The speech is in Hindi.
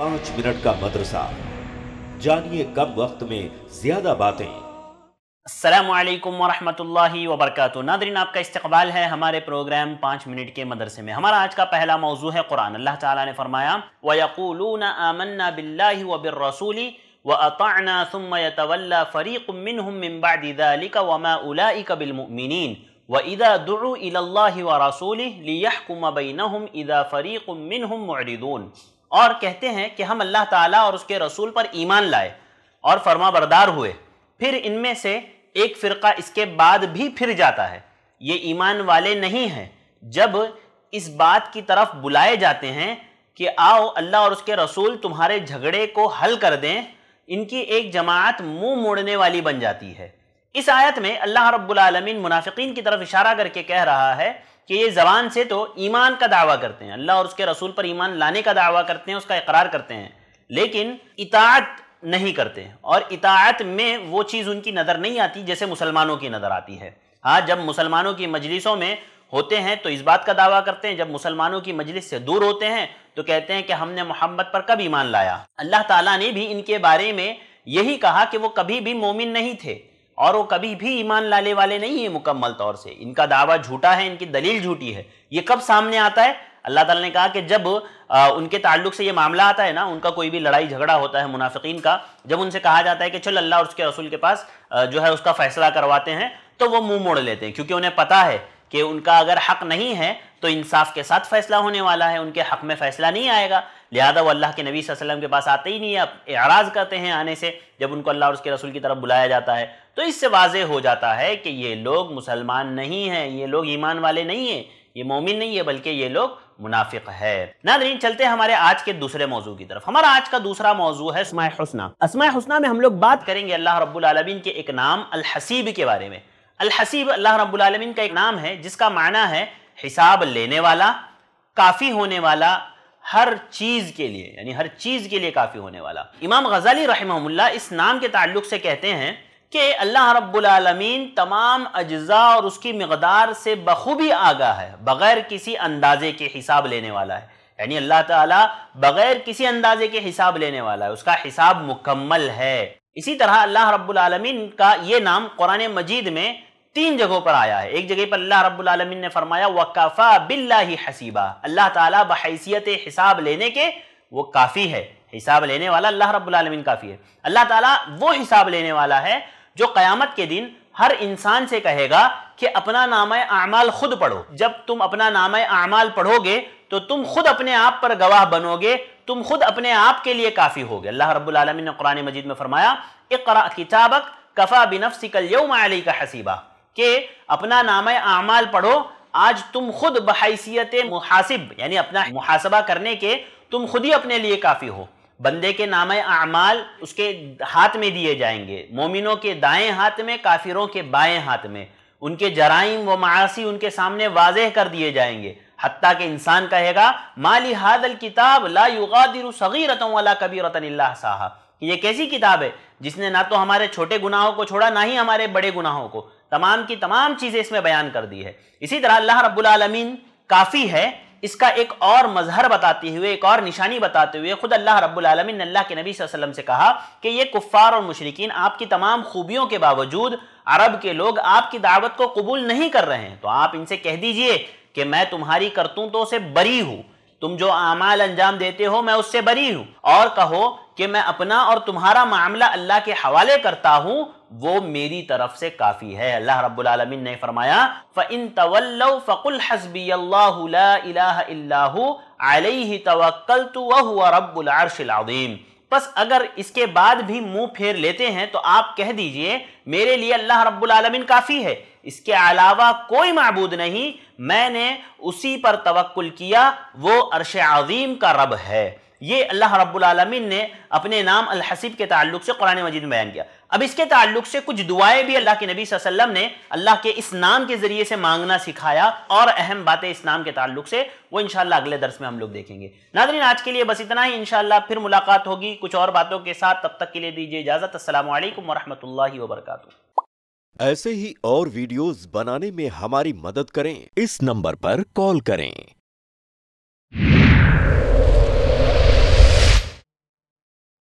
पांच मिनट का मदरसा जानिए कम वक्त में ज्यादा बातें असलकम वरहमल वबरक नादरीन आपका इस्तकबाल है हमारे प्रोग्राम पाँच मिनट के मदरसे में हमारा आज का पहला मौजू है कुरान अल्लाह ताला ने फरमाया वयकूलून आमन्ना बिल्ला व बिररसूली व अताना सुम यतवल्ला फ़रीक़ मिनबादिका वमा और कहते हैं कि हम अल्लाह ताला और उसके रसूल पर ईमान लाए और फर्मा बरदार हुए फिर इनमें से एक फ़िरका इसके बाद भी फिर जाता है ये ईमान वाले नहीं हैं जब इस बात की तरफ बुलाए जाते हैं कि आओ अल्लाह और उसके रसूल तुम्हारे झगड़े को हल कर दें इनकी एक जमात मुंह मोड़ने वाली बन जाती है इस आयत में अल्लाह रब्बुल रबालमीन मुनाफिकीन की तरफ इशारा करके कह रहा है कि ये जबान से तो ईमान का दावा करते हैं अल्लाह और उसके रसूल पर ईमान लाने का दावा करते हैं उसका इकरार करते हैं लेकिन इतात नहीं करते और इतात में वो चीज़ उनकी नज़र नहीं आती जैसे मुसलमानों की नज़र आती है हाँ जब मुसलमानों की मजलिसों में होते हैं तो इस बात का दावा करते हैं जब मुसलमानों की मजलिस से दूर होते हैं तो कहते हैं कि हमने मोहम्मद पर कब ईमान लाया अल्लाह ताला ने भी इनके बारे में यही कहा कि वो कभी भी मोमिन नहीं थे और वो कभी भी ईमान लाने वाले नहीं है मुकम्मल तौर से इनका दावा झूठा है इनकी दलील झूठी है ये कब सामने आता है अल्लाह ताला ने कहा कि जब आ, उनके ताल्लुक से ये मामला आता है ना उनका कोई भी लड़ाई झगड़ा होता है मुनाफिकीन का जब उनसे कहा जाता है कि चल अल्लाह और उसके रसूल के पास आ, जो है उसका फैसला करवाते हैं तो वो मुंह मोड़ लेते हैं क्योंकि उन्हें पता है कि उनका अगर हक नहीं है तो इंसाफ के साथ फैसला होने वाला है उनके हक में फैसला नहीं आएगा लिहाजा वो अल्लाह के नबी वसल्लम के पास आते ही नहीं है एराज करते हैं आने से जब उनको अल्लाह और उसके रसूल की तरफ बुलाया जाता है तो इससे वाज हो जाता है कि ये लोग मुसलमान नहीं हैं ये लोग ईमान वाले नहीं हैं ये मोमिन नहीं है बल्कि ये लोग मुनाफिक है नादरीन चलते हैं हमारे आज के दूसरे मौजू की तरफ हमारा आज का दूसरा मौजू है असमाय हसना असमाय हसना में हम लोग बात करेंगे अल्लाह रब्बुलमीन के एक नाम अलहसीब के बारे में अलहसीब अल्लाह रब्बुलमीन का एक नाम है जिसका माना है हिसाब लेने वाला काफ़ी होने वाला हर चीज के लिए यानी हर चीज के लिए काफी होने वाला इमाम गजाली रहमहुल्ला इस नाम के ताल्लुक से कहते हैं कि अल्लाह रब्बुलमीन तमाम अज्जा और उसकी मकदार से बखूबी आगा है बगैर किसी अंदाजे के हिसाब लेने वाला है यानी अल्लाह ताला बगैर किसी अंदाजे के हिसाब लेने वाला है उसका हिसाब मुकम्मल है इसी तरह अल्लाह रब्बुलमीन का ये नाम कुरान मजीद में तीन जगहों पर आया है एक जगह पर अल्लाह रब्बुल आलमीन ने फरमाया वकाफा बिल्लाही हसीबा अल्लाह ताला बहैसियत हिसाब लेने के वो काफ़ी है हिसाब लेने वाला अल्लाह रब्बुल आलमीन काफ़ी है अल्लाह ताला वो हिसाब लेने वाला है जो क़यामत के दिन हर इंसान से कहेगा कि अपना नाम आमाल खुद पढ़ो जब तुम अपना नाम आमाल पढ़ोगे तो तुम खुद अपने आप पर गवाह बनोगे तुम खुद अपने आप के लिए काफ़ी हो गए अल्लाह रब्बुल आलमीन ने कुरान मजीद में फरमाया इकरा किताबक कफ़ा बिनफ़ सिकल यौम का हसीबा कि अपना नाम आमाल पढ़ो आज तुम खुद बहसीत मुहासिब यानी अपना मुहासबा करने के तुम खुद ही अपने लिए काफ़ी हो बंदे के नाम अमाल उसके हाथ में दिए जाएंगे मोमिनों के दाएं हाथ में काफिरों के बाएं हाथ में उनके जराइम व मासी उनके सामने वाजह कर दिए जाएंगे हती के इंसान कहेगा माली हादल किताब ला युगादिर सगीरत वाला कबीरतन साहा ये कैसी किताब है जिसने ना तो हमारे छोटे गुनाहों को छोड़ा ना ही हमारे बड़े गुनाहों को तमाम की तमाम चीज़ें इसमें बयान कर दी है इसी तरह अल्लाह रब्बुल आलमीन काफ़ी है इसका एक और मजहर बताते हुए एक और निशानी बताते हुए खुद अल्लाह रब्बुल आलमीन ने अल्लाह के नबी वसल्लम से कहा कि ये कुफ़ार और मुशरकिन आपकी तमाम खूबियों के बावजूद अरब के लोग आपकी दावत को कबूल नहीं कर रहे हैं तो आप इनसे कह दीजिए कि मैं तुम्हारी करतूतों से बरी हूँ तुम जो अमाल अंजाम देते हो मैं उससे बरी हूँ और कहो कि मैं अपना और तुम्हारा मामला अल्लाह के हवाले करता हूं वो मेरी तरफ से काफी है अल्लाह रब्बुल आलमीन ने फरमाया फ़इन फ़कुल बस अगर इसके बाद भी मुंह फेर लेते हैं तो आप कह दीजिए मेरे लिए अल्लाह रब्बुल आलमीन काफ़ी है इसके अलावा कोई मबूद नहीं मैंने उसी पर तवक्ल किया वो अरश आज़ीम का रब है ये अल्लाह रब्बुल रबालमीन ने अपने नाम अल हसीब के ताल्लुक से कुरान मजीद में बयान किया अब इसके ताल्लुक से कुछ दुआएं भी अल्लाह के नबी वसल्लम ने अल्लाह के इस नाम के जरिए से मांगना सिखाया और अहम बातें इस नाम के ताल्लुक से वो इंशाल्लाह अगले दर्स में हम लोग देखेंगे नादरीन आज के लिए बस इतना ही इनशाला फिर मुलाकात होगी कुछ और बातों के साथ तब तक के लिए दीजिए इजाज़त असल वरहमल वबरकू ऐसे ही और वीडियोस बनाने में हमारी मदद करें इस नंबर पर कॉल करें